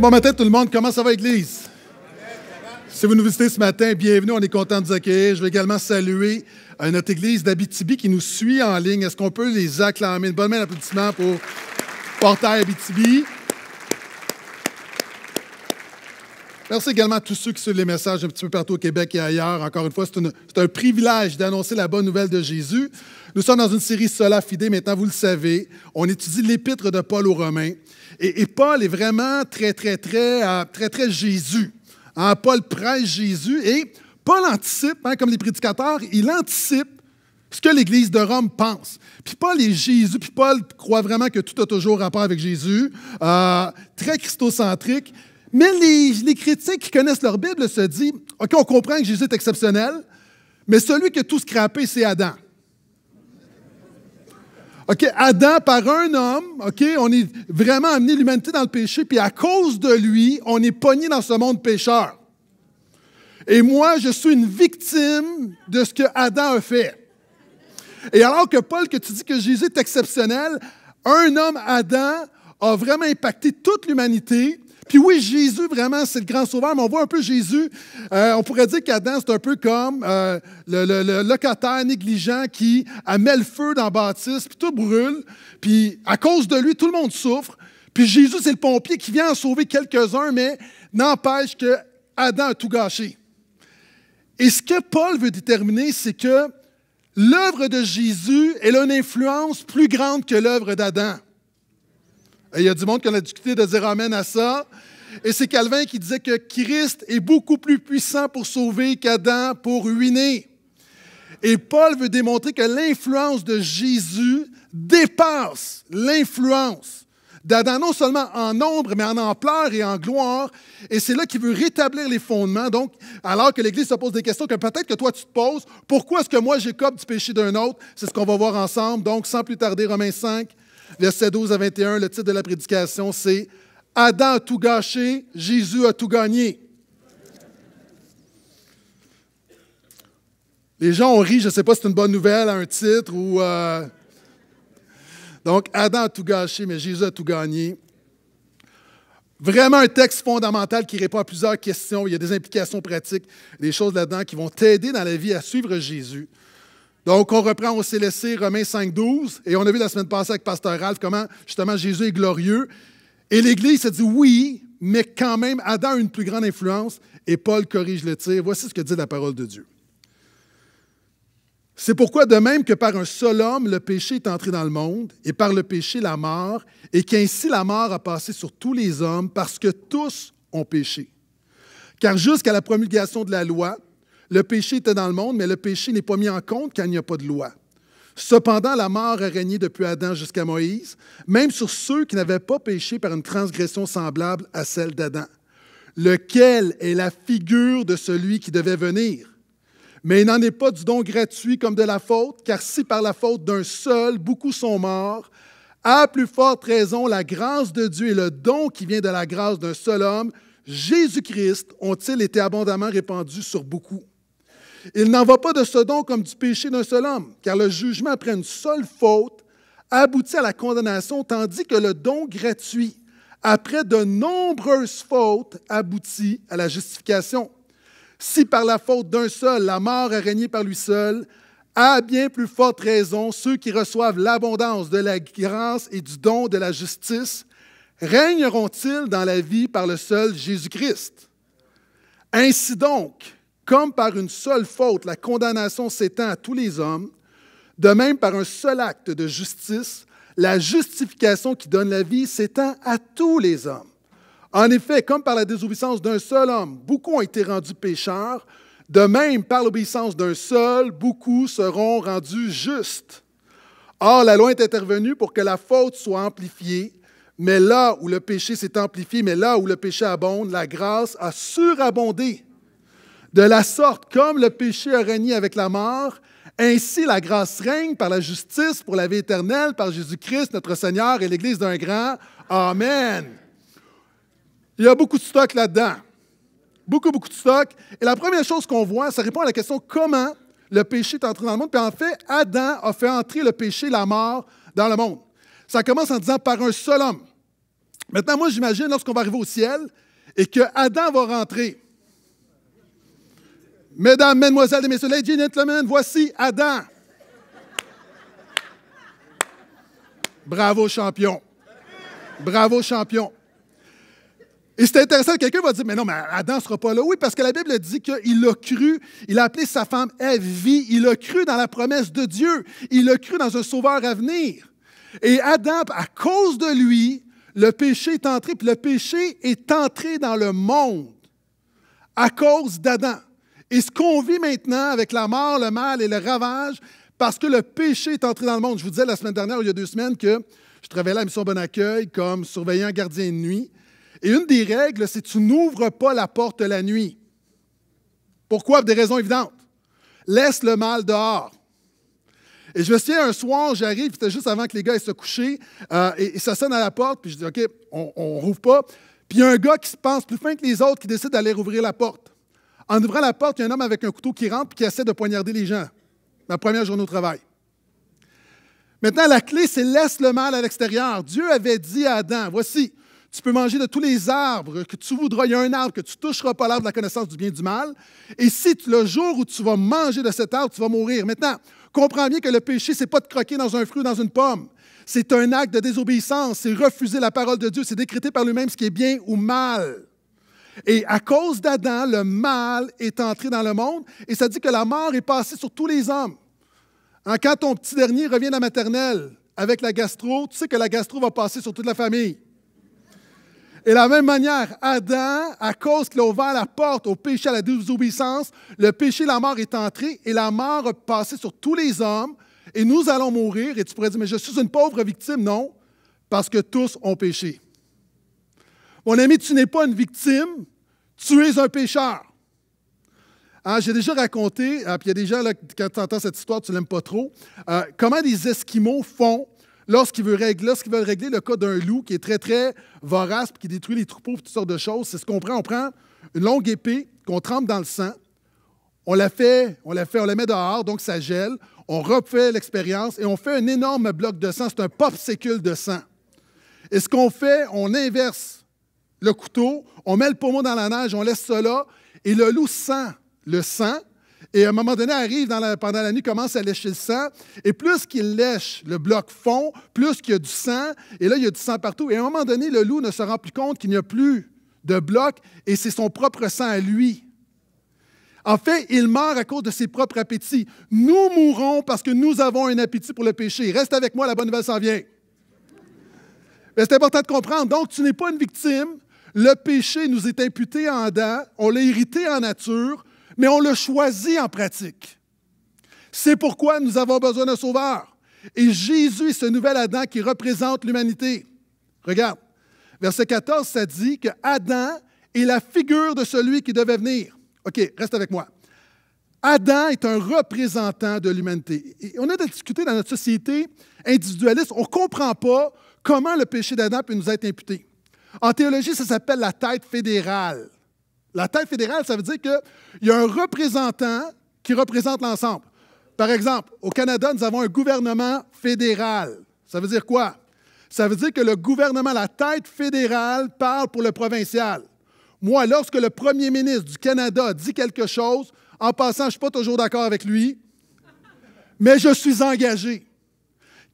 bon matin tout le monde. Comment ça va, Église? Si vous nous visitez ce matin, bienvenue. On est content de vous accueillir. Je veux également saluer euh, notre Église d'Abitibi qui nous suit en ligne. Est-ce qu'on peut les acclamer? Une bonne main d'applaudissement pour Portail Abitibi. Merci également à tous ceux qui suivent les messages un petit peu partout au Québec et ailleurs. Encore une fois, c'est un privilège d'annoncer la bonne nouvelle de Jésus. Nous sommes dans une série Sola Fide, maintenant vous le savez. On étudie l'épître de Paul aux Romains. Et, Paul est vraiment très, très, très, très, euh, très, très Jésus. Hein, Paul prêche Jésus et Paul anticipe, hein, comme les prédicateurs, il anticipe ce que l'Église de Rome pense. Puis Paul est Jésus, puis Paul croit vraiment que tout a toujours rapport avec Jésus, euh, très christocentrique. Mais les, les, critiques qui connaissent leur Bible se disent OK, on comprend que Jésus est exceptionnel, mais celui qui a tout scrappé, c'est Adam. OK, Adam, par un homme, OK, on est vraiment amené l'humanité dans le péché, puis à cause de lui, on est pogné dans ce monde pécheur. Et moi, je suis une victime de ce que Adam a fait. Et alors que Paul, que tu dis que Jésus est exceptionnel, un homme, Adam, a vraiment impacté toute l'humanité, puis oui, Jésus, vraiment, c'est le grand sauveur, mais on voit un peu Jésus. Euh, on pourrait dire qu'Adam, c'est un peu comme euh, le, locataire négligent qui amène met le feu dans Baptiste, puis tout brûle. Puis à cause de lui, tout le monde souffre. Puis Jésus, c'est le pompier qui vient en sauver quelques-uns, mais n'empêche que Adam a tout gâché. Et ce que Paul veut déterminer, c'est que l'œuvre de Jésus, elle a une influence plus grande que l'œuvre d'Adam. Il y a du monde qui a discuté de dire Amen à ça. Et c'est Calvin qui disait que Christ est beaucoup plus puissant pour sauver qu'Adam pour ruiner. Et Paul veut démontrer que l'influence de Jésus dépasse l'influence d'Adam, non seulement en nombre, mais en ampleur et en gloire. Et c'est là qu'il veut rétablir les fondements. Donc, alors que l'Église se pose des questions que peut-être que toi tu te poses, pourquoi est-ce que moi j'écope du péché d'un autre? C'est ce qu'on va voir ensemble. Donc, sans plus tarder, Romains 5, Verset 12 à 21, le titre de la prédication, c'est Adam a tout gâché, Jésus a tout gagné. Les gens ont ri, je ne sais pas si c'est une bonne nouvelle un titre ou. Euh, Donc, Adam a tout gâché, mais Jésus a tout gagné. Vraiment un texte fondamental qui répond à plusieurs questions. Il y a des implications pratiques, des choses là-dedans qui vont t'aider dans la vie à suivre Jésus. Donc, on reprend, on s'est laissé Romains 5, 12, et on a vu la semaine passée avec Pasteur Ralph comment justement Jésus est glorieux. Et l'Église se dit oui, mais quand même, Adam a une plus grande influence, et Paul corrige le tir. Voici ce que dit la parole de Dieu. C'est pourquoi, de même que par un seul homme, le péché est entré dans le monde, et par le péché, la mort, et qu'ainsi la mort a passé sur tous les hommes, parce que tous ont péché. Car jusqu'à la promulgation de la loi, le péché était dans le monde, mais le péché n'est pas mis en compte quand il n'y a pas de loi. Cependant, la mort a régné depuis Adam jusqu'à Moïse, même sur ceux qui n'avaient pas péché par une transgression semblable à celle d'Adam, lequel est la figure de celui qui devait venir. Mais il n'en est pas du don gratuit comme de la faute, car si par la faute d'un seul, beaucoup sont morts, à plus forte raison, la grâce de Dieu et le don qui vient de la grâce d'un seul homme, Jésus-Christ, ont-ils été abondamment répandus sur beaucoup. Il n'en va pas de ce don comme du péché d'un seul homme, car le jugement après une seule faute aboutit à la condamnation, tandis que le don gratuit, après de nombreuses fautes, aboutit à la justification. Si par la faute d'un seul, la mort a régné par lui seul, à bien plus forte raison, ceux qui reçoivent l'abondance de la grâce et du don de la justice régneront-ils dans la vie par le seul Jésus-Christ? Ainsi donc, comme par une seule faute, la condamnation s'étend à tous les hommes, de même par un seul acte de justice, la justification qui donne la vie s'étend à tous les hommes. En effet, comme par la désobéissance d'un seul homme, beaucoup ont été rendus pécheurs, de même par l'obéissance d'un seul, beaucoup seront rendus justes. Or, la loi est intervenue pour que la faute soit amplifiée, mais là où le péché s'est amplifié, mais là où le péché abonde, la grâce a surabondé de la sorte, comme le péché a régné avec la mort, ainsi la grâce règne par la justice pour la vie éternelle, par Jésus-Christ, notre Seigneur et l'Église d'un grand. Amen. Il y a beaucoup de stock là-dedans. Beaucoup, beaucoup de stock. Et la première chose qu'on voit, ça répond à la question comment le péché est entré dans le monde. Puis en fait, Adam a fait entrer le péché, la mort, dans le monde. Ça commence en disant par un seul homme. Maintenant, moi, j'imagine lorsqu'on va arriver au ciel et que Adam va rentrer. Mesdames, Mesdemoiselles et Messieurs, Ladies and Gentlemen, voici Adam. Bravo, champion. Bravo, champion. Et c'est intéressant, quelqu'un va dire, mais non, mais Adam ne sera pas là. Oui, parce que la Bible dit qu'il a cru, il a appelé sa femme vie il a cru dans la promesse de Dieu, il a cru dans un sauveur à venir. Et Adam, à cause de lui, le péché est entré, puis le péché est entré dans le monde à cause d'Adam. Et ce qu'on vit maintenant avec la mort, le mal et le ravage, parce que le péché est entré dans le monde. Je vous disais la semaine dernière, il y a deux semaines, que je travaillais à la mission Bon Accueil comme surveillant gardien de nuit. Et une des règles, c'est tu n'ouvres pas la porte la nuit. Pourquoi? Pour des raisons évidentes. Laisse le mal dehors. Et je me souviens, un soir, j'arrive, c'était juste avant que les gars aient se coucher, euh, et, et, ça sonne à la porte, puis je dis, OK, on ne rouvre pas. Puis il y a un gars qui se pense plus fin que les autres qui décide d'aller rouvrir la porte. En ouvrant la porte, il y a un homme avec un couteau qui rentre et qui essaie de poignarder les gens. La première journée au travail. Maintenant, la clé, c'est laisse le mal à l'extérieur. Dieu avait dit à Adam, voici, tu peux manger de tous les arbres que tu voudras. Il y a un arbre que tu toucheras pas, l'arbre de la connaissance du bien et du mal. Et si le jour où tu vas manger de cet arbre, tu vas mourir. Maintenant, comprends bien que le péché, c'est pas de croquer dans un fruit ou dans une pomme. C'est un acte de désobéissance. C'est refuser la parole de Dieu. C'est décréter par lui-même ce qui est bien ou mal. Et à cause d'Adam, le mal est entré dans le monde et ça dit que la mort est passée sur tous les hommes. Hein, quand ton petit dernier revient à la maternelle avec la gastro, tu sais que la gastro va passer sur toute la famille. Et de la même manière, Adam, à cause qu'il a ouvert la porte au péché, à la désobéissance, le péché, la mort est entré et la mort a passé sur tous les hommes et nous allons mourir. Et tu pourrais dire, mais je suis une pauvre victime. Non, parce que tous ont péché. Mon ami, tu n'es pas une victime, tu es un pécheur. Hein, j'ai déjà raconté, hein, puis il y a des gens, quand tu entends cette histoire, tu ne l'aimes pas trop, euh, comment les Esquimaux font lorsqu'ils veulent régler, le cas d'un loup qui est très, très vorace, qui détruit les troupeaux, toutes sortes de choses. C'est ce qu'on prend. On prend une longue épée qu'on trempe dans le sang, on la fait, on la fait, on la met dehors, donc ça gèle, on refait l'expérience et on fait un énorme bloc de sang. C'est un pop-sécule de sang. Et ce qu'on fait, on inverse le couteau, on met le pommeau dans la neige, on laisse cela et le loup sent le sang. Et à un moment donné, arrive dans pendant la nuit, commence à lécher le sang. Et plus qu'il lèche le bloc fond, plus qu'il y a du sang. Et là, il y a du sang partout. Et à un moment donné, le loup ne se rend plus compte qu'il n'y a plus de bloc et c'est son propre sang à lui. En fait, il meurt à cause de ses propres appétits. Nous mourons parce que nous avons un appétit pour le péché. Reste avec moi, la bonne nouvelle s'en vient. C'est important de comprendre. Donc, tu n'es pas une victime, le péché nous est imputé en Adam, on l'a hérité en nature, mais on le choisit en pratique. C'est pourquoi nous avons besoin d'un sauveur. Et Jésus est ce nouvel Adam qui représente l'humanité. Regarde, verset 14, ça dit que Adam est la figure de celui qui devait venir. OK, reste avec moi. Adam est un représentant de l'humanité. On a discuté dans notre société individualiste, on ne comprend pas comment le péché d'Adam peut nous être imputé. En théologie, ça s'appelle la tête fédérale. La tête fédérale, ça veut dire qu'il y a un représentant qui représente l'ensemble. Par exemple, au Canada, nous avons un gouvernement fédéral. Ça veut dire quoi? Ça veut dire que le gouvernement, la tête fédérale, parle pour le provincial. Moi, lorsque le premier ministre du Canada dit quelque chose, en passant, je ne suis pas toujours d'accord avec lui, mais je suis engagé.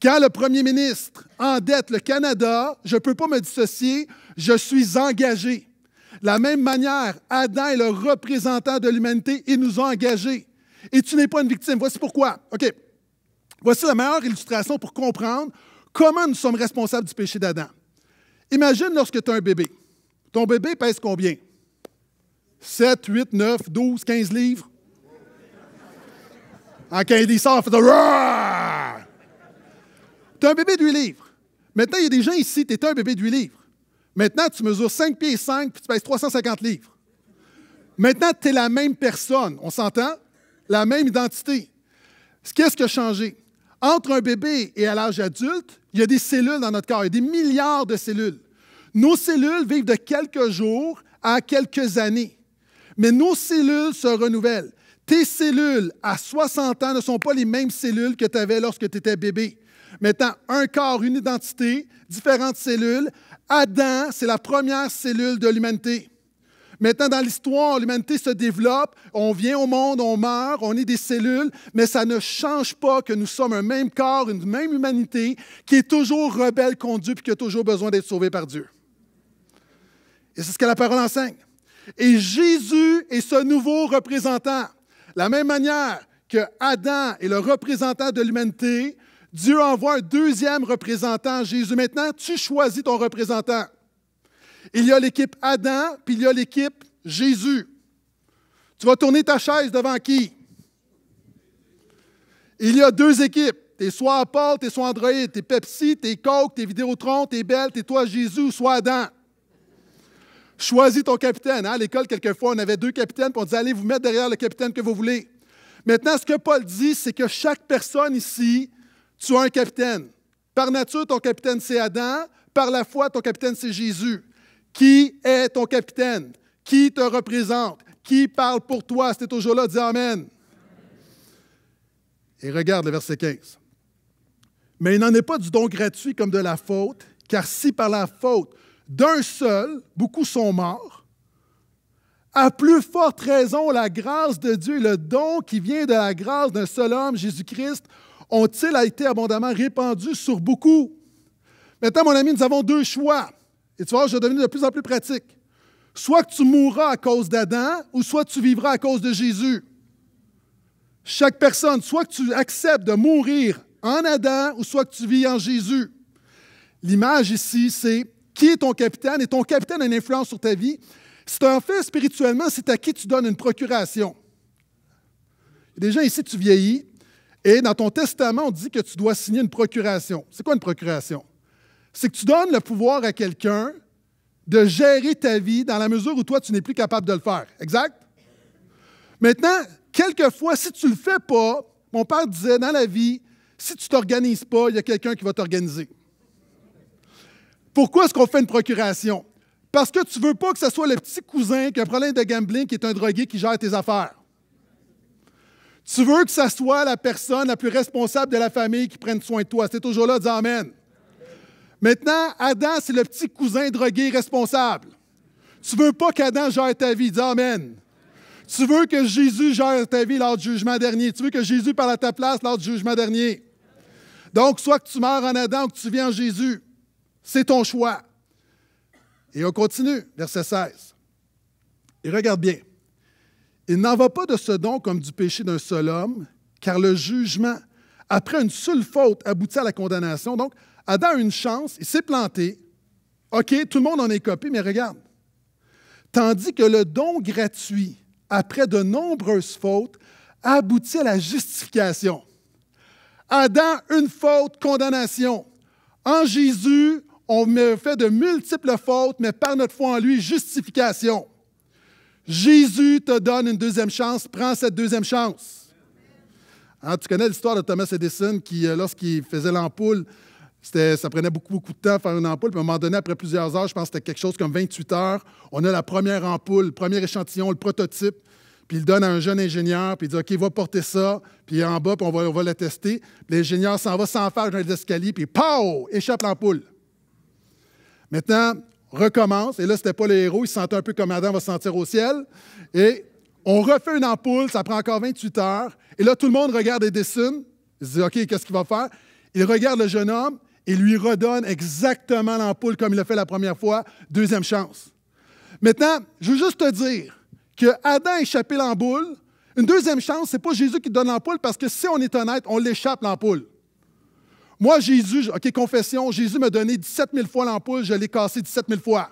Quand le premier ministre endette le Canada, je ne peux pas me dissocier, je suis engagé. De la même manière, Adam est le représentant de l'humanité, et nous a engagés. Et tu n'es pas une victime. Voici pourquoi. OK. Voici la meilleure illustration pour comprendre comment nous sommes responsables du péché d'Adam. Imagine lorsque tu as un bébé. Ton bébé pèse combien? 7, 8, 9, 12, 15 livres. En 15, il sort, fait tu es un bébé de 8 livres. Maintenant, il y a des gens ici, tu étais un bébé de 8 livres. Maintenant, tu mesures 5 pieds et 5 puis tu pèses 350 livres. Maintenant, tu es la même personne, on s'entend? La même identité. Qu'est-ce qui a changé? Entre un bébé et à l'âge adulte, il y a des cellules dans notre corps, il y a des milliards de cellules. Nos cellules vivent de quelques jours à quelques années. Mais nos cellules se renouvellent. Tes cellules à 60 ans ne sont pas les mêmes cellules que tu avais lorsque tu étais bébé mettant un corps, une identité, différentes cellules. Adam, c'est la première cellule de l'humanité. Maintenant, dans l'histoire, l'humanité se développe, on vient au monde, on meurt, on est des cellules, mais ça ne change pas que nous sommes un même corps, une même humanité qui est toujours rebelle contre Dieu et qui a toujours besoin d'être sauvé par Dieu. Et c'est ce que la parole enseigne. Et Jésus est ce nouveau représentant. La même manière que Adam est le représentant de l'humanité, Dieu envoie un deuxième représentant, Jésus. Maintenant, tu choisis ton représentant. Il y a l'équipe Adam, puis il y a l'équipe Jésus. Tu vas tourner ta chaise devant qui? Il y a deux équipes. T'es soit Paul, t'es soit Android, t'es Pepsi, t'es Coke, t'es Vidéotron, t'es Belle, t'es toi Jésus soit Adam. Choisis ton capitaine. À l'école, quelquefois, on avait deux capitaines, pour on disait, allez vous mettre derrière le capitaine que vous voulez. Maintenant, ce que Paul dit, c'est que chaque personne ici tu as un capitaine. Par nature, ton capitaine, c'est Adam. Par la foi, ton capitaine, c'est Jésus. Qui est ton capitaine? Qui te représente? Qui parle pour toi? C'était toujours là, dis Amen. Et regarde le verset 15. Mais il n'en est pas du don gratuit comme de la faute, car si par la faute d'un seul, beaucoup sont morts, à plus forte raison, la grâce de Dieu, le don qui vient de la grâce d'un seul homme, Jésus-Christ, ont-ils a été abondamment répandus sur beaucoup? Maintenant, mon ami, nous avons deux choix. Et tu vois, je vais devenir de plus en plus pratique. Soit que tu mourras à cause d'Adam, ou soit tu vivras à cause de Jésus. Chaque personne, soit que tu acceptes de mourir en Adam, ou soit que tu vis en Jésus. L'image ici, c'est qui est ton capitaine? Et ton capitaine a une influence sur ta vie. C'est un fait spirituellement, c'est à qui tu donnes une procuration. Déjà, ici, tu vieillis, et dans ton testament, on dit que tu dois signer une procuration. C'est quoi une procuration? C'est que tu donnes le pouvoir à quelqu'un de gérer ta vie dans la mesure où toi, tu n'es plus capable de le faire. Exact? Maintenant, quelquefois, si tu ne le fais pas, mon père disait dans la vie, si tu ne t'organises pas, il y a quelqu'un qui va t'organiser. Pourquoi est-ce qu'on fait une procuration? Parce que tu ne veux pas que ce soit le petit cousin qui a un problème de gambling, qui est un drogué qui gère tes affaires. Tu veux que ça soit la personne la plus responsable de la famille qui prenne soin de toi. C'est toujours là, dis Amen. Maintenant, Adam, c'est le petit cousin drogué responsable. Tu veux pas qu'Adam gère ta vie, dis Amen. Tu veux que Jésus gère ta vie lors du jugement dernier. Tu veux que Jésus parle à ta place lors du jugement dernier. Donc, soit que tu meurs en Adam ou que tu viens en Jésus. C'est ton choix. Et on continue, verset 16. Et regarde bien. Il n'en va pas de ce don comme du péché d'un seul homme, car le jugement, après une seule faute, aboutit à la condamnation. Donc, Adam a une chance, il s'est planté. OK, tout le monde en est copié, mais regarde. Tandis que le don gratuit, après de nombreuses fautes, aboutit à la justification. Adam, une faute, condamnation. En Jésus, on fait de multiples fautes, mais par notre foi en lui, justification. Jésus te donne une deuxième chance. Prends cette deuxième chance. Hein, tu connais l'histoire de Thomas Edison qui, euh, lorsqu'il faisait l'ampoule, ça prenait beaucoup, beaucoup de temps à faire une ampoule. Puis à un moment donné, après plusieurs heures, je pense que c'était quelque chose comme 28 heures, on a la première ampoule, le premier échantillon, le prototype. Puis il donne à un jeune ingénieur, puis il dit OK, va porter ça, puis en bas, puis on va, on va le tester. L'ingénieur s'en va sans faire dans les escaliers, puis pao, échappe l'ampoule. Maintenant, recommence. Et là, ce n'était pas le héros. Il se sentait un peu comme Adam va se sentir au ciel. Et on refait une ampoule. Ça prend encore 28 heures. Et là, tout le monde regarde et dessine. Il se dit OK, qu'est-ce qu'il va faire Il regarde le jeune homme et lui redonne exactement l'ampoule comme il l'a fait la première fois. Deuxième chance. Maintenant, je veux juste te dire que Adam a échappé l'ampoule. Une deuxième chance, ce n'est pas Jésus qui donne l'ampoule parce que si on est honnête, on l'échappe l'ampoule. Moi, Jésus, OK, confession, Jésus m'a donné 17 000 fois l'ampoule, je l'ai cassé 17 000 fois.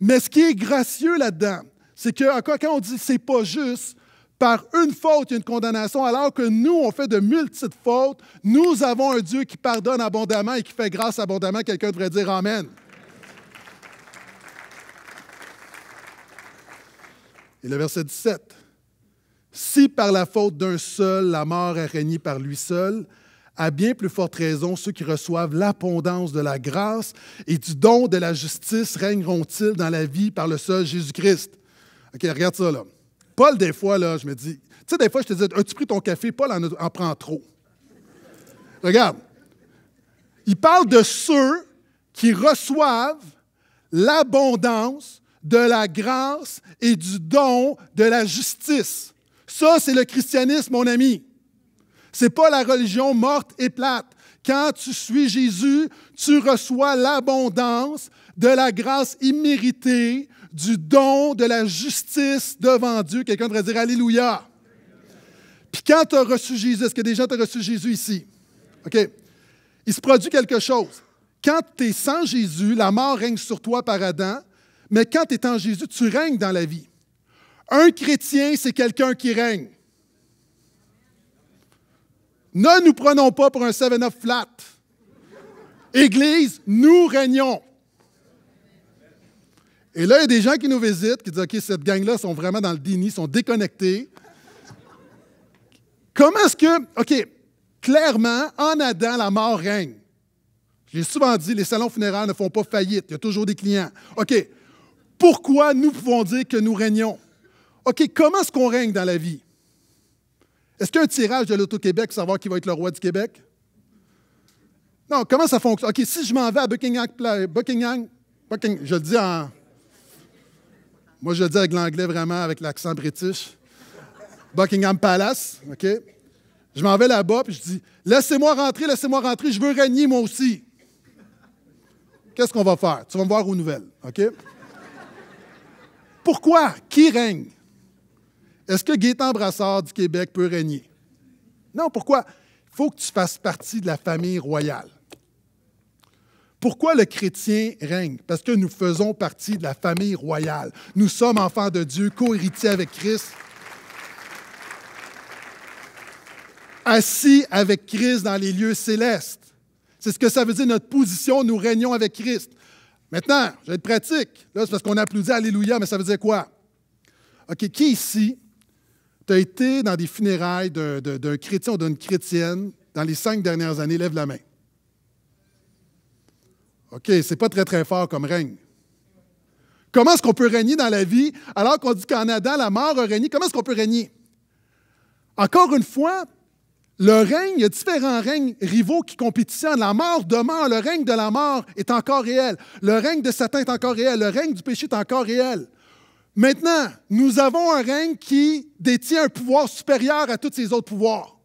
Mais ce qui est gracieux là-dedans, c'est que quand on dit c'est pas juste, par une faute, il y a une condamnation, alors que nous, on fait de multiples fautes. Nous avons un Dieu qui pardonne abondamment et qui fait grâce abondamment. Quelqu'un devrait dire Amen. Et le verset 17. Si par la faute d'un seul, la mort est régnée par lui seul, à bien plus forte raison, ceux qui reçoivent l'abondance de la grâce et du don de la justice régneront-ils dans la vie par le seul Jésus-Christ? OK, regarde ça, là. Paul, des fois, là, je me dis, tu sais, des fois, je te dis, as-tu pris ton café? Paul en, en prend trop. regarde. Il parle de ceux qui reçoivent l'abondance de la grâce et du don de la justice. Ça, c'est le christianisme, mon ami. Ce n'est pas la religion morte et plate. Quand tu suis Jésus, tu reçois l'abondance de la grâce imméritée, du don, de la justice devant Dieu. Quelqu'un devrait dire Alléluia. Puis quand tu as reçu Jésus, est-ce que des gens as reçu Jésus ici? OK. Il se produit quelque chose. Quand tu es sans Jésus, la mort règne sur toi par Adam, mais quand tu es en Jésus, tu règnes dans la vie. Un chrétien, c'est quelqu'un qui règne. Ne nous prenons pas pour un 7-up flat. Église, nous régnons. Et là, il y a des gens qui nous visitent, qui disent OK, cette gang-là sont vraiment dans le déni, sont déconnectés. Comment est-ce que. OK, clairement, en Adam, la mort règne. J'ai souvent dit les salons funéraires ne font pas faillite, il y a toujours des clients. OK, pourquoi nous pouvons dire que nous régnons? OK, comment est-ce qu'on règne dans la vie? Est-ce qu'il y a un tirage de l'Auto-Québec pour savoir qui va être le roi du Québec? Non, comment ça fonctionne? OK, si je m'en vais à Buckingham, Buckingham, Buckingham, je le dis en. Moi, je le dis avec l'anglais vraiment, avec l'accent british. Buckingham Palace, OK? Je m'en vais là-bas, puis je dis Laissez-moi rentrer, laissez-moi rentrer, je veux régner moi aussi. Qu'est-ce qu'on va faire? Tu vas me voir aux nouvelles, OK? Pourquoi? Qui règne? Est-ce que Gaétan Brassard du Québec peut régner? Non, pourquoi? Il faut que tu fasses partie de la famille royale. Pourquoi le chrétien règne? Parce que nous faisons partie de la famille royale. Nous sommes enfants de Dieu, co-héritiers avec Christ. Assis avec Christ dans les lieux célestes. C'est ce que ça veut dire notre position, nous régnons avec Christ. Maintenant, je vais être pratique. Là, c'est parce qu'on applaudit Alléluia, mais ça veut dire quoi? OK, qui ici tu as été dans des funérailles d'un, chrétien ou d'une chrétienne dans les cinq dernières années, lève la main. OK, c'est pas très, très fort comme règne. Comment est-ce qu'on peut régner dans la vie alors qu'on dit qu'en Adam, la mort a régné? Comment est-ce qu'on peut régner? Encore une fois, le règne, il y a différents règnes rivaux qui compétitionnent. La mort demeure, le règne de la mort est encore réel. Le règne de Satan est encore réel. Le règne du péché est encore réel. Maintenant, nous avons un règne qui détient un pouvoir supérieur à tous ces autres pouvoirs.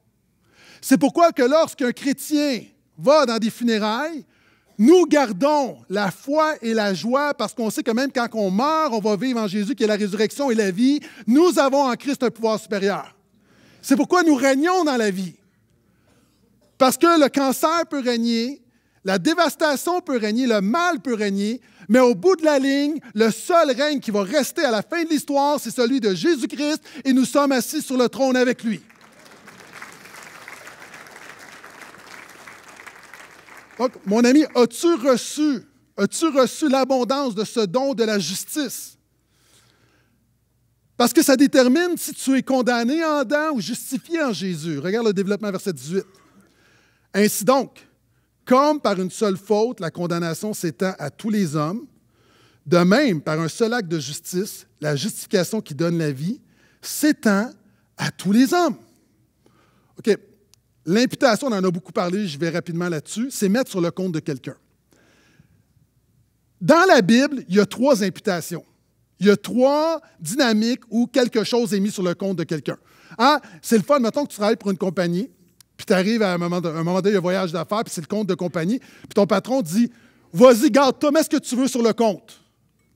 C'est pourquoi que lorsqu'un chrétien va dans des funérailles, nous gardons la foi et la joie parce qu'on sait que même quand on meurt, on va vivre en Jésus qui est la résurrection et la vie. Nous avons en Christ un pouvoir supérieur. C'est pourquoi nous régnons dans la vie. Parce que le cancer peut régner, la dévastation peut régner, le mal peut régner, mais au bout de la ligne, le seul règne qui va rester à la fin de l'histoire, c'est celui de Jésus-Christ, et nous sommes assis sur le trône avec lui. Donc, mon ami, as-tu reçu, as-tu reçu l'abondance de ce don de la justice? Parce que ça détermine si tu es condamné en dents ou justifié en Jésus. Regarde le développement verset 18. Ainsi donc, comme par une seule faute, la condamnation s'étend à tous les hommes, de même, par un seul acte de justice, la justification qui donne la vie s'étend à tous les hommes. OK. L'imputation, on en a beaucoup parlé, je vais rapidement là-dessus, c'est mettre sur le compte de quelqu'un. Dans la Bible, il y a trois imputations. Il y a trois dynamiques où quelque chose est mis sur le compte de quelqu'un. Ah, c'est le fun, mettons que tu travailles pour une compagnie, puis tu arrives à un moment, donné, un il y a un voyage d'affaires, puis c'est le compte de compagnie. Puis ton patron dit Vas-y, garde-toi, mets ce que tu veux sur le compte.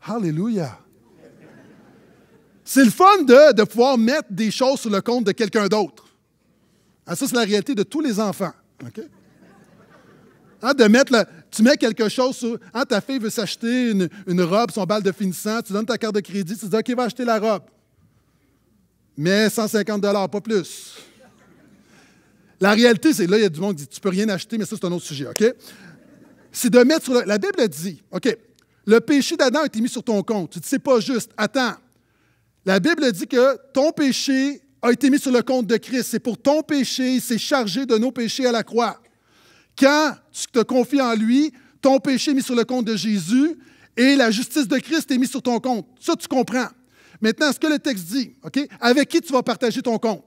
Alléluia. C'est le fun de, pouvoir mettre des choses sur le compte de quelqu'un d'autre. Ah, ça, c'est la réalité de tous les enfants. Hein, de mettre tu mets quelque chose sur. Hein, ta fille veut s'acheter une, une, robe, son bal de finissant, tu donnes ta carte de crédit, tu dis OK, va acheter la robe. Mais 150 pas plus. La réalité, c'est là, il y a du monde qui dit Tu peux rien acheter, mais ça, c'est un autre sujet, OK? C'est de mettre sur le... La Bible dit, OK, le péché d'Adam a été mis sur ton compte. Tu dis C'est pas juste. Attends. La Bible dit que ton péché a été mis sur le compte de Christ. C'est pour ton péché, il s'est chargé de nos péchés à la croix. Quand tu te confies en lui, ton péché est mis sur le compte de Jésus et la justice de Christ est mise sur ton compte. Ça, tu comprends. Maintenant, ce que le texte dit, OK? Avec qui tu vas partager ton compte?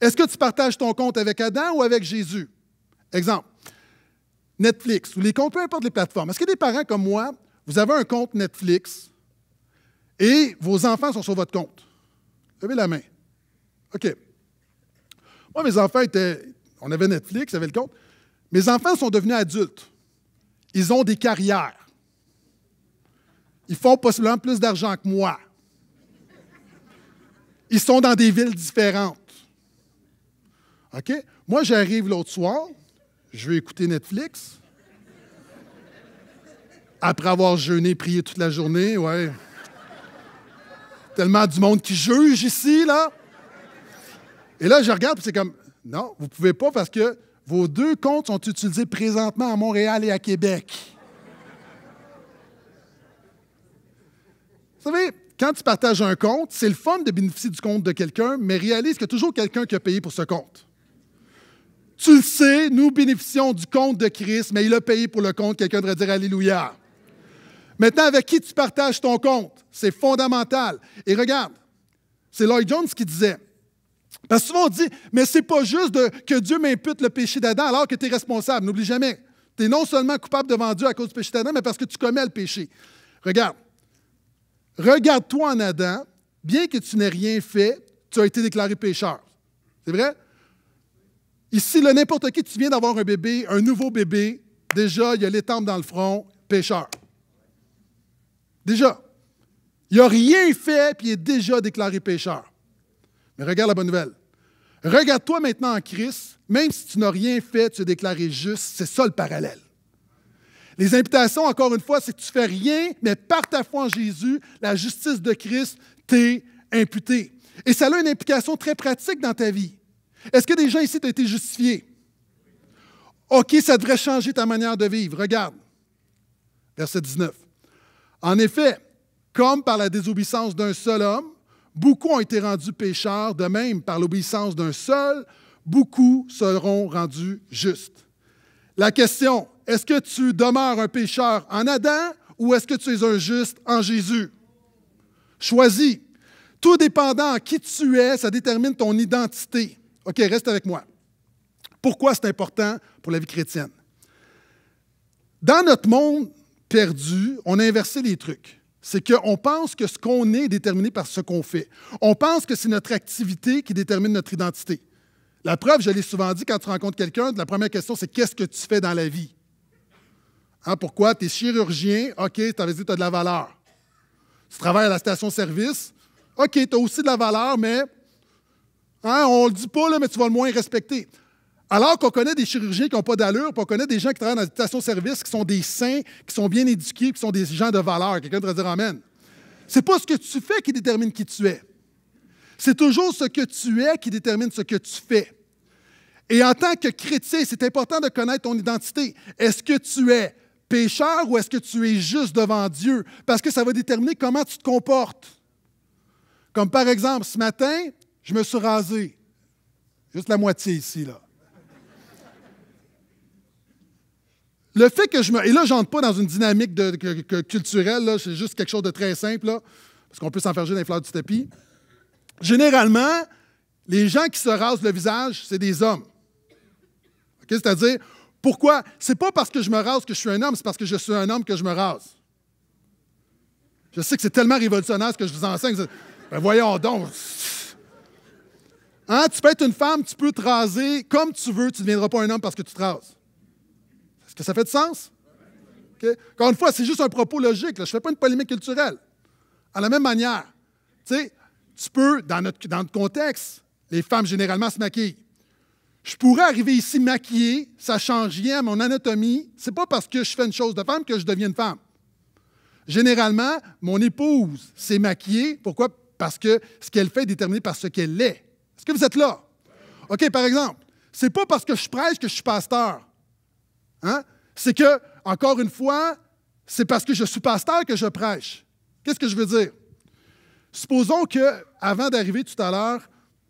Est-ce que tu partages ton compte avec Adam ou avec Jésus? Exemple, Netflix ou les comptes, peu importe les plateformes. Est-ce que des parents comme moi, vous avez un compte Netflix et vos enfants sont sur votre compte? Levez la main. OK. Moi, mes enfants étaient. On avait Netflix, on le compte. Mes enfants sont devenus adultes. Ils ont des carrières. Ils font possiblement plus d'argent que moi. Ils sont dans des villes différentes. OK? Moi, j'arrive l'autre soir, je vais écouter Netflix. Après avoir jeûné, prié toute la journée, ouais. Tellement du monde qui juge ici, là. Et là, je regarde, c'est comme, non, vous ne pouvez pas parce que vos deux comptes sont utilisés présentement à Montréal et à Québec. Vous savez, quand tu partages un compte, c'est le fun de bénéficier du compte de quelqu'un, mais réalise qu'il y a toujours quelqu'un qui a payé pour ce compte. Tu le sais, nous bénéficions du compte de Christ, mais il a payé pour le compte. Quelqu'un devrait dire Alléluia. Maintenant, avec qui tu partages ton compte, c'est fondamental. Et regarde, c'est Lloyd Jones qui disait. Parce que souvent on dit, mais c'est pas juste que Dieu m'impute le péché d'Adam alors que tu es responsable. N'oublie jamais. Tu es non seulement coupable devant Dieu à cause du péché d'Adam, mais parce que tu commets le péché. Regarde. Regarde-toi en Adam. Bien que tu n'aies rien fait, tu as été déclaré pécheur. C'est vrai? Ici, le n'importe qui, tu viens d'avoir un bébé, un nouveau bébé, déjà, il y a l'étampe dans le front, pécheur. Déjà. Il n'a rien fait, puis il est déjà déclaré pécheur. Mais regarde la bonne nouvelle. Regarde-toi maintenant en Christ, même si tu n'as rien fait, tu es déclaré juste. C'est ça le parallèle. Les imputations, encore une fois, c'est que tu fais rien, mais par ta foi en Jésus, la justice de Christ t'est imputée. Et ça a une implication très pratique dans ta vie. Est-ce que déjà ici, ont été justifié? OK, ça devrait changer ta manière de vivre. Regarde. Verset 19. En effet, comme par la désobéissance d'un seul homme, beaucoup ont été rendus pécheurs, de même par l'obéissance d'un seul, beaucoup seront rendus justes. La question, est-ce que tu demeures un pécheur en Adam ou est-ce que tu es un juste en Jésus? Choisis. Tout dépendant à qui tu es, ça détermine ton identité. OK, reste avec moi. Pourquoi c'est important pour la vie chrétienne? Dans notre monde perdu, on a inversé les trucs. C'est qu'on pense que ce qu'on est est déterminé par ce qu'on fait. On pense que c'est notre activité qui détermine notre identité. La preuve, je l'ai souvent dit, quand tu rencontres quelqu'un, la première question, c'est qu'est-ce que tu fais dans la vie? Ah, pourquoi? Tu es chirurgien, OK, tu as dit tu as de la valeur. Tu travailles à la station-service, OK, tu as aussi de la valeur, mais Hein, on ne le dit pas, là, mais tu vas le moins respecter. Alors qu'on connaît des chirurgiens qui n'ont pas d'allure, on connaît des gens qui travaillent dans des stations-service, qui sont des saints, qui sont bien éduqués, qui sont des gens de valeur. Quelqu'un devrait dire Amen. C'est pas ce que tu fais qui détermine qui tu es. C'est toujours ce que tu es qui détermine ce que tu fais. Et en tant que chrétien, c'est important de connaître ton identité. Est-ce que tu es pécheur ou est-ce que tu es juste devant Dieu? Parce que ça va déterminer comment tu te comportes. Comme par exemple, ce matin, je me suis rasé. Juste la moitié ici, là. Le fait que je me. Et là, je n'entre pas dans une dynamique culturelle, c'est juste quelque chose de très simple, là, parce qu'on peut s'enferger dans les fleurs du tapis. Généralement, les gens qui se rasent le visage, c'est des hommes. C'est-à-dire, pourquoi? C'est pas parce que je me rase que je suis un homme, c'est parce que je suis un homme que je me rase. Je sais que c'est tellement révolutionnaire ce que je vous enseigne. Ben, voyons donc. Hein? Tu peux être une femme, tu peux te raser comme tu veux, tu ne deviendras pas un homme parce que tu te rases. Est-ce que ça fait du sens? Encore une fois, c'est juste un propos logique. Je ne fais pas une polémique culturelle. À la même manière, tu sais, tu peux, dans notre, contexte, les femmes généralement se maquillent. Je pourrais arriver ici maquillée, ça ne change rien à mon anatomie. Ce n'est pas parce que je fais une chose de femme que je deviens une femme. Généralement, mon épouse s'est maquillée. Pourquoi? Parce que ce qu'elle fait est déterminé par ce qu'elle est que vous êtes là? OK, par exemple, c'est pas parce que je prêche que je suis pasteur. Hein? C'est que, encore une fois, c'est parce que je suis pasteur que je prêche. Qu'est-ce que je veux dire? Supposons que, avant d'arriver tout à l'heure,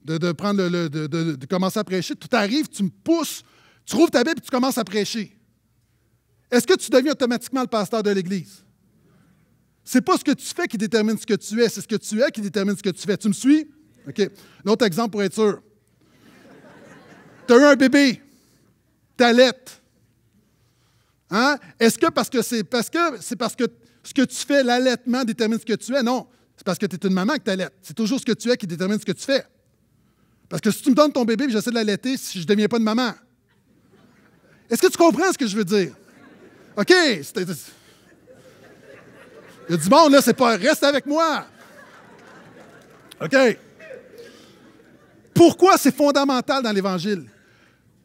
de, prendre le, de, commencer à prêcher, tu arrives, tu me pousses, tu trouves ta Bible et tu commences à prêcher. Est-ce que tu deviens automatiquement le pasteur de l'Église? C'est pas ce que tu fais qui détermine ce que tu es, c'est ce que tu es qui détermine ce que tu fais. Tu me suis? OK? Un autre exemple pour être sûr. Tu as eu un bébé, t'allaites. Hein? Est-ce que parce que c'est parce que c'est parce que ce que tu fais, l'allaitement détermine ce que tu es? Non. C'est parce que tu es une maman que t'allaites. C'est toujours ce que tu es qui détermine ce que tu fais. Parce que si tu me donnes ton bébé et j'essaie de l'allaiter, je ne deviens pas une maman. Est-ce que tu comprends ce que je veux dire? OK. Il y a du monde, là, c'est pas reste avec moi. OK. Pourquoi c'est fondamental dans l'Évangile?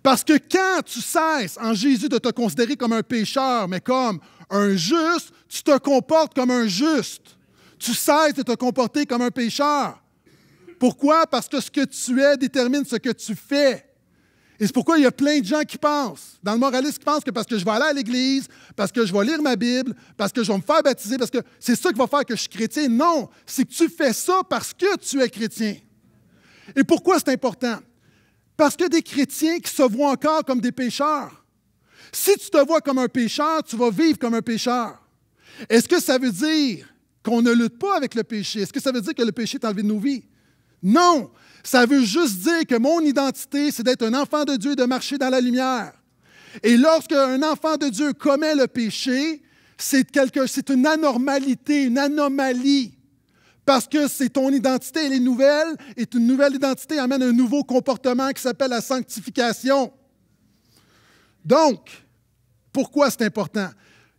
Parce que quand tu cesses en Jésus de te considérer comme un pécheur, mais comme un juste, tu te comportes comme un juste. Tu cesses de te comporter comme un pécheur. Pourquoi? Parce que ce que tu es détermine ce que tu fais. Et c'est pourquoi il y a plein de gens qui pensent, dans le moraliste, qui pensent que parce que je vais aller à l'Église, parce que je vais lire ma Bible, parce que je vais me faire baptiser, parce que c'est ça qui va faire que je suis chrétien. Non, c'est que tu fais ça parce que tu es chrétien. Et pourquoi c'est important? Parce que des chrétiens qui se voient encore comme des pécheurs. Si tu te vois comme un pécheur, tu vas vivre comme un pécheur. Est-ce que ça veut dire qu'on ne lutte pas avec le péché? Est-ce que ça veut dire que le péché est enlevé de nos vies? Non! Ça veut juste dire que mon identité, c'est d'être un enfant de Dieu et de marcher dans la lumière. Et lorsque un enfant de Dieu commet le péché, c'est une anormalité, une anomalie. Parce que c'est ton identité, elle est nouvelle, et une nouvelle identité amène un nouveau comportement qui s'appelle la sanctification. Donc, pourquoi c'est important?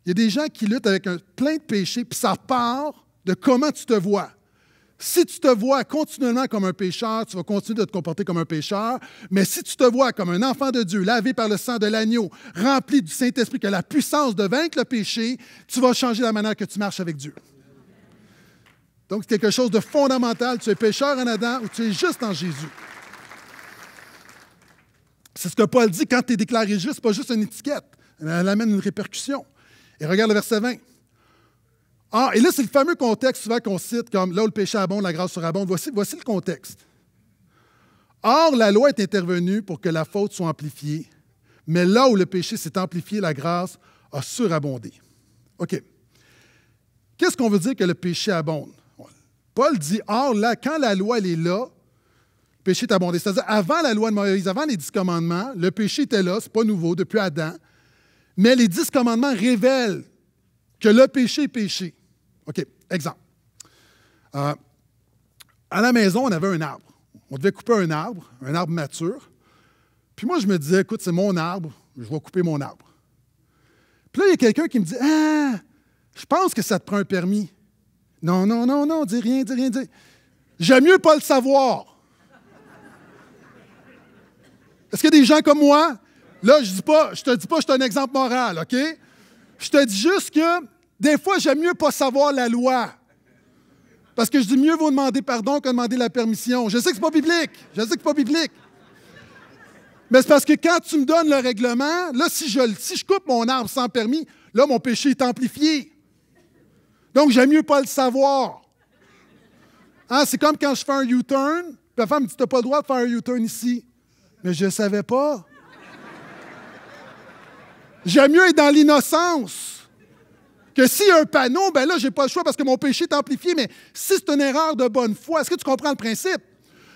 Il y a des gens qui luttent avec un, plein de péchés, puis ça part de comment tu te vois. Si tu te vois continuellement comme un pécheur, tu vas continuer de te comporter comme un pécheur. Mais si tu te vois comme un enfant de Dieu, lavé par le sang de l'agneau, rempli du Saint-Esprit, qui a la puissance de vaincre le péché, tu vas changer la manière que tu marches avec Dieu. Donc, c'est quelque chose de fondamental. Tu es pécheur en Adam ou tu es juste en Jésus. C'est ce que Paul dit quand tu es déclaré juste, pas juste une étiquette. Elle amène une répercussion. Et regarde le verset 20. Ah, et là, c'est le fameux contexte souvent qu'on cite comme là où le péché abonde, la grâce surabonde. Voici, voici le contexte. Or, la loi est intervenue pour que la faute soit amplifiée, mais là où le péché s'est amplifié, la grâce a surabondé. OK. Qu'est-ce qu'on veut dire que le péché abonde? Paul dit Or, là, quand la loi elle est là, le péché est abondé. C'est-à-dire, avant la loi de Moïse, avant les dix commandements, le péché était là, n'est pas nouveau, depuis Adam. Mais les dix commandements révèlent que le péché est péché. OK, exemple. Euh, à la maison, on avait un arbre. On devait couper un arbre, un arbre mature. Puis moi, je me disais, écoute, c'est mon arbre, je vais couper mon arbre. Puis là, il y a quelqu'un qui me dit, ah, je pense que ça te prend un permis. Non, non, non, non, dis rien, dis rien, dis. J'aime mieux pas le savoir. Est-ce que des gens comme moi? Là, je dis pas, je te dis pas, je suis un exemple moral, OK? Je te dis juste que des fois, j'aime mieux pas savoir la loi. Parce que je dis mieux vous demander pardon que demander la permission. Je sais que c'est pas biblique. Je sais que c'est pas biblique. Mais c'est parce que quand tu me donnes le règlement, là, si je, si je coupe mon arbre sans permis, là, mon péché est amplifié. Donc, j'aime mieux pas le savoir. Hein, c'est comme quand je fais un U-turn, la femme me dit, tu n'as pas le droit de faire un U-turn ici. Mais je ne savais pas. J'aime mieux être dans l'innocence que si un panneau, ben là, j'ai pas le choix parce que mon péché est amplifié, mais si c'est une erreur de bonne foi, est-ce que tu comprends le principe?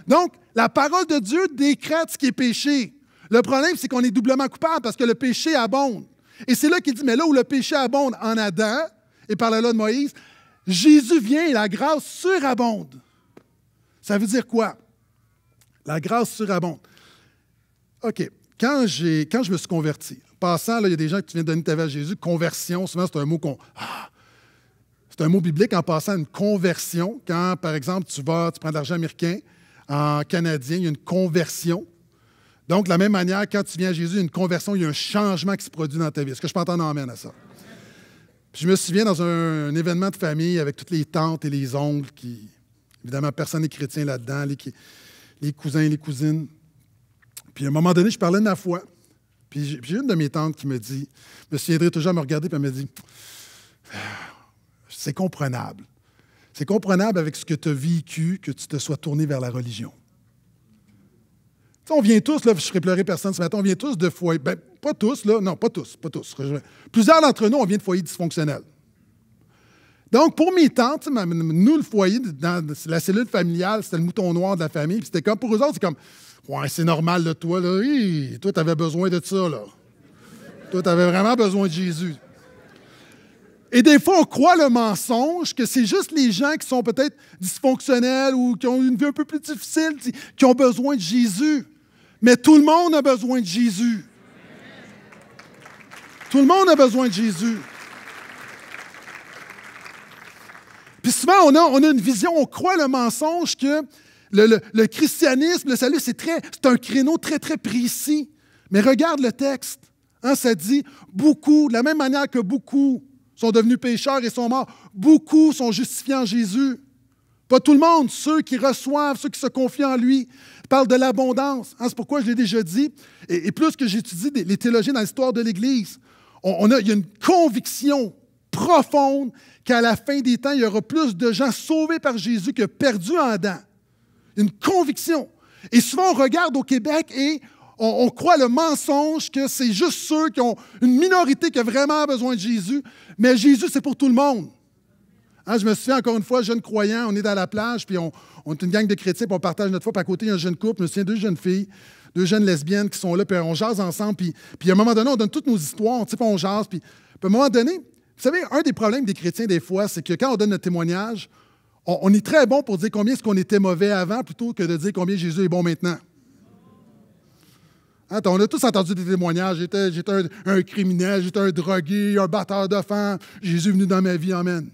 Donc, la parole de Dieu décrète ce qui est péché. Le problème, c'est qu'on est doublement coupable parce que le péché abonde. Et c'est là qu'il dit, mais là où le péché abonde en Adam, et par la loi de Moïse, Jésus vient et la grâce surabonde. Ça veut dire quoi? La grâce surabonde. OK. Quand, quand je me suis converti, en passant, il y a des gens qui viennent donner ta vie à Jésus. Conversion, souvent, c'est un mot qu'on. Ah! c'est un mot biblique en passant à une conversion. Quand, par exemple, tu vas, tu prends de l'argent américain, en canadien, il y a une conversion. Donc, de la même manière, quand tu viens à Jésus, il y a une conversion, il y a un changement qui se produit dans ta vie. Est-ce que je peux entendre en amène à ça? Puis je me souviens dans un, événement de famille avec toutes les tantes et les oncles qui. Évidemment, personne n'est chrétien là-dedans, les, cousins et les cousines. Puis à un moment donné, je parlais de ma foi. Puis j'ai une de mes tantes qui me dit, je me souviendrai toujours à me regarder, puis elle me dit C'est comprenable. C'est comprenable avec ce que tu as vécu que tu te sois tourné vers la religion. on vient tous, là, je ne serais pleurer personne ce matin, on vient tous de foi ben, pas tous, là. Non, pas tous, pas tous. Plusieurs d'entre nous, on vient de foyers dysfonctionnels. Donc, pour mes tantes, nous, le foyer, dans la cellule familiale, c'était le mouton noir de la famille. Puis c'était comme, pour eux autres, c'est comme, ouais, c'est normal, de toi, là. oui, toi, t'avais besoin de ça, là. toi, t'avais vraiment besoin de Jésus. Et des fois, on croit le mensonge que c'est juste les gens qui sont peut-être dysfonctionnels ou qui ont une vie un peu plus difficile, qui ont besoin de Jésus. Mais tout le monde a besoin de Jésus. Tout le monde a besoin de Jésus. Puis souvent, on a, on a une vision, on croit le mensonge que le, christianisme, le salut, c'est, très, c'est un créneau très, très précis. Mais regarde le texte. Hein, ça dit beaucoup, de la même manière que beaucoup sont devenus pécheurs et sont morts, beaucoup sont justifiés en Jésus. Pas tout le monde, ceux qui reçoivent, ceux qui se confient en lui. parlent de l'abondance. Hein, c'est pourquoi je l'ai déjà dit. Et, et plus que j'étudie les théologies dans l'histoire de l'Église, on, a, il y a une conviction profonde qu'à la fin des temps, il y aura plus de gens sauvés par Jésus que perdus en dents. Une conviction. Et souvent, on regarde au Québec et on, croit le mensonge que c'est juste ceux qui ont une minorité qui a vraiment besoin de Jésus, mais Jésus, c'est pour tout le monde. Hein, je me souviens encore une fois, jeune croyant, on est dans la plage, puis on, est une gang de chrétiens, puis on partage notre foi, puis à côté, il y a un jeune couple, je me souviens, deux jeunes filles deux jeunes lesbiennes qui sont là, puis on jase ensemble, puis, à un moment donné, on donne toutes nos histoires, on jase, puis, à un moment donné, vous savez, un des problèmes des chrétiens des fois, c'est que quand on donne notre témoignage, on, est très bon pour dire combien est-ce qu'on était mauvais avant, plutôt que de dire combien Jésus est bon maintenant. on a tous entendu des témoignages. J'étais, un, un, criminel, j'étais un drogué, un batteur de faim Jésus est venu dans ma vie, Amen.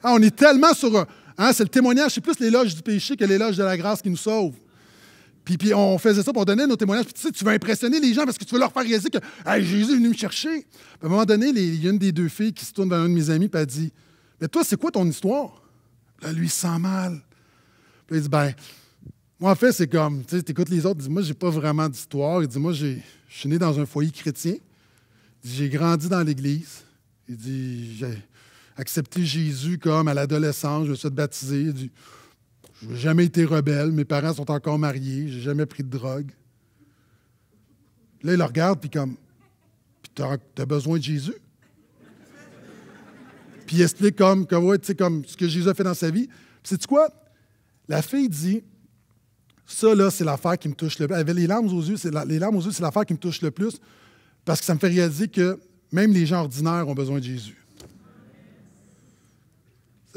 Ah, on est tellement sur Hein, c'est le témoignage, c'est plus l'éloge du péché que l'éloge de la grâce qui nous sauve. Puis, puis on faisait ça pour donner nos témoignages. Puis tu sais, tu veux impressionner les gens parce que tu veux leur faire réaliser que hey, Jésus est venu me chercher. à un moment donné, il y a une des deux filles qui se tourne vers un de mes amis et elle dit Mais toi, c'est quoi ton histoire Là, lui, il sent mal. Puis il dit Ben, moi, en fait, c'est comme, tu sais, écoutes les autres, dis Moi, j'ai pas vraiment d'histoire. Il dit Moi, je suis né dans un foyer chrétien. J'ai grandi dans l'Église. Il dit accepter Jésus comme à l'adolescence, je suis baptisé. Je n'ai jamais été rebelle, mes parents sont encore mariés, j'ai jamais pris de drogue. Là, il le regarde, puis comme, tu as besoin de Jésus? puis il explique comme, tu sais comme ce que Jésus a fait dans sa vie. Puis c'est quoi? La fille dit, ça, là, c'est l'affaire qui me touche le plus. Avec les larmes aux yeux, les larmes aux yeux, c'est l'affaire qui me touche le plus parce que ça me fait réaliser que même les gens ordinaires ont besoin de Jésus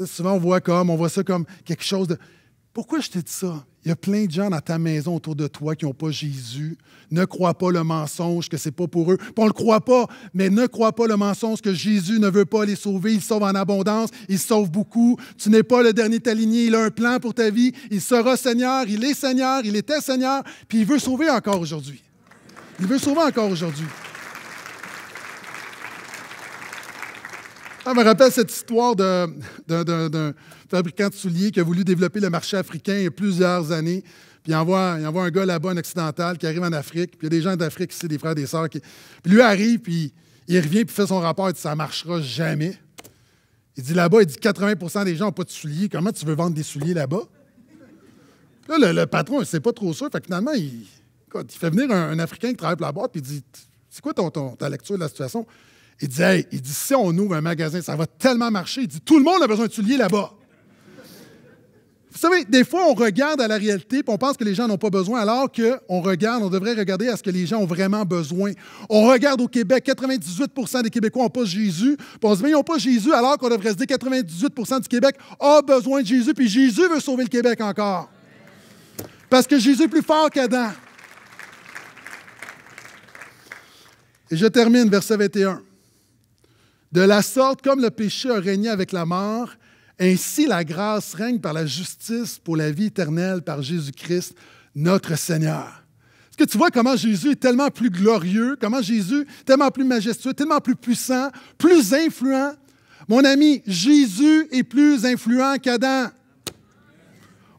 souvent on voit comme, on voit ça comme quelque chose de. Pourquoi je t'ai dis ça? Il y a plein de gens dans ta maison autour de toi qui n'ont pas Jésus. Ne crois pas le mensonge que c'est pas pour eux. on ne le croit pas, mais ne crois pas le mensonge que Jésus ne veut pas les sauver. Il sauve en abondance, il sauve beaucoup. Tu n'es pas le dernier aligné. Il a un plan pour ta vie. Il sera Seigneur, il est Seigneur, il était Seigneur, puis il veut sauver encore aujourd'hui. Il veut sauver encore aujourd'hui. Ça ah, me rappelle cette histoire d'un fabricant de souliers qui a voulu développer le marché africain il y a plusieurs années. Puis il envoie, un gars là-bas, un occidental, qui arrive en Afrique. Puis il y a des gens d'Afrique ici, des frères, des sœurs. Qui... Puis lui arrive, puis il revient, puis fait son rapport. Il dit Ça marchera jamais. Il dit Là-bas, il dit 80 des gens n'ont pas de souliers. Comment tu veux vendre des souliers là-bas Là, le, patron, il ne pas trop sûr. Fait finalement, il, fait venir un, Africain qui travaille pour la boîte, puis il dit C'est quoi ton, ta lecture de la situation il dit, hey, il dit, si on ouvre un magasin, ça va tellement marcher. Il dit, tout le monde a besoin de souliers là-bas. Vous savez, des fois, on regarde à la réalité et on pense que les gens n'ont pas besoin, alors qu'on regarde, on devrait regarder à ce que les gens ont vraiment besoin. On regarde au Québec, 98 des Québécois n'ont pas Jésus, puis on se dit, mais ils n'ont pas Jésus, alors qu'on devrait se dire 98 du Québec a besoin de Jésus, puis Jésus veut sauver le Québec encore. Parce que Jésus est plus fort qu'Adam. Et je termine, verset 21. De la sorte, comme le péché a régné avec la mort, ainsi la grâce règne par la justice pour la vie éternelle par Jésus-Christ, notre Seigneur. Est-ce que tu vois comment Jésus est tellement plus glorieux, comment Jésus est tellement plus majestueux, tellement plus puissant, plus influent? Mon ami, Jésus est plus influent qu'Adam.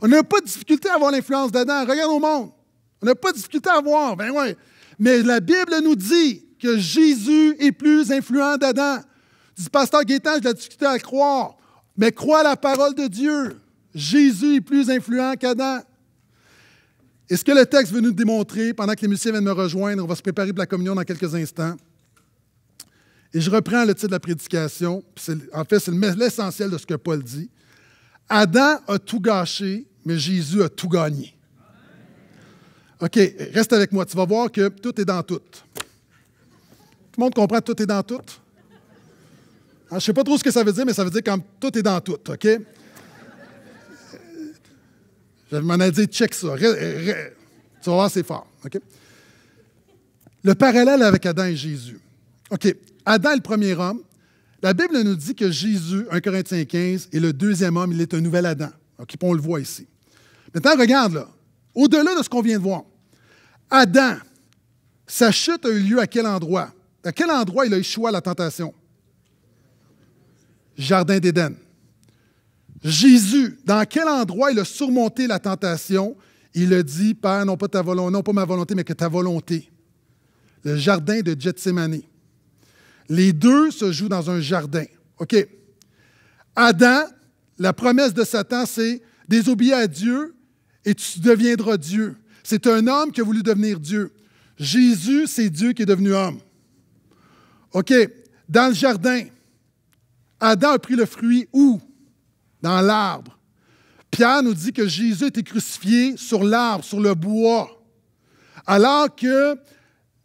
On n'a pas de difficulté à avoir l'influence d'Adam. Regarde au monde. On n'a pas de difficulté à voir, Ben ouais. Mais la Bible nous dit que Jésus est plus influent d'Adam. Dis, pasteur Gaétan, j'ai la difficulté à croire, mais crois à la parole de Dieu. Jésus est plus influent qu'Adam. est ce que le texte veut nous démontrer, pendant que les musiciens viennent me rejoindre, on va se préparer pour la communion dans quelques instants. Et je reprends le titre de la prédication. En fait, c'est l'essentiel de ce que Paul dit. Adam a tout gâché, mais Jésus a tout gagné. OK, reste avec moi. Tu vas voir que tout est dans tout. Tout le monde comprend tout est dans tout? Ah, je ne sais pas trop ce que ça veut dire, mais ça veut dire comme tout est dans tout, OK? Je m'en ai dit, check ça. Tu vas voir, c'est fort. OK? Le parallèle avec Adam et Jésus. OK. Adam est le premier homme. La Bible nous dit que Jésus, 1 Corinthiens 15, est le deuxième homme, il est un nouvel Adam. OK, on le voit ici. Maintenant, regarde là. Au-delà de ce qu'on vient de voir, Adam, sa chute a eu lieu à quel endroit? À quel endroit il a échoué à la tentation? Jardin d'Éden. Jésus, dans quel endroit il a surmonté la tentation? Il a dit, Père, non pas, ta volonté, non ma volonté, mais que ta volonté. Le jardin de Gethsemane. Les deux se jouent dans un jardin. OK. Adam, la promesse de Satan, c'est désobéir à Dieu et tu deviendras Dieu. C'est un homme qui a voulu devenir Dieu. Jésus, c'est Dieu qui est devenu homme. OK. Dans le jardin, Adam a pris le fruit où? Dans l'arbre. Pierre nous dit que Jésus était crucifié sur l'arbre, sur le bois. Alors que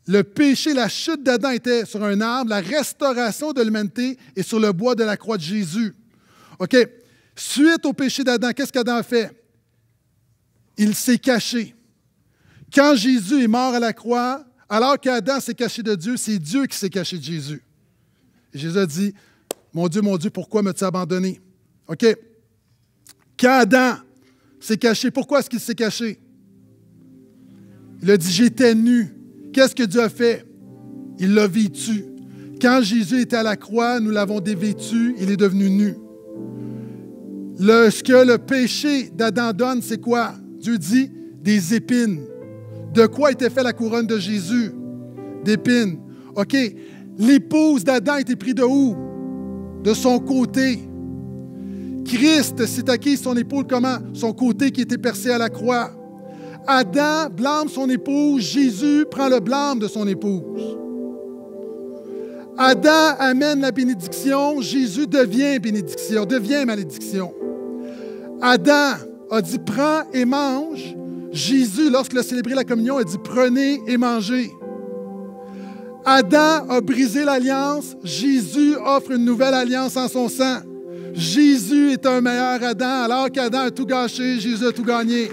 le péché, la chute d'Adam était sur un arbre, la restauration de l'humanité est sur le bois de la croix de Jésus. OK. Suite au péché d'Adam, qu'est-ce qu'Adam a fait? Il s'est caché. Quand Jésus est mort à la croix, alors qu'Adam s'est caché de Dieu, c'est Dieu qui s'est caché de Jésus. Jésus a dit mon Dieu, mon Dieu, pourquoi me tu abandonné? OK. Quand Adam s'est caché, pourquoi est-ce qu'il s'est caché? Il a dit, j'étais nu. Qu'est-ce que Dieu a fait? Il l'a vêtu. Quand Jésus était à la croix, nous l'avons dévêtu, il est devenu nu. Le, ce que le péché d'Adam donne, c'est quoi? Dieu dit, des épines. De quoi était faite la couronne de Jésus? D'épines. OK. L'épouse d'Adam était prise de où? de son côté. Christ s'est acquis son épaule comment? Son côté qui était percé à la croix. Adam blâme son épouse, Jésus prend le blâme de son épouse. Adam amène la bénédiction, Jésus devient bénédiction, devient malédiction. Adam a dit prends et mange. Jésus, lorsqu'il a célébré la communion, a dit prenez et mangez. Adam a brisé l'alliance, Jésus offre une nouvelle alliance en son sang. Jésus est un meilleur Adam, alors qu'Adam a tout gâché, Jésus a tout gagné.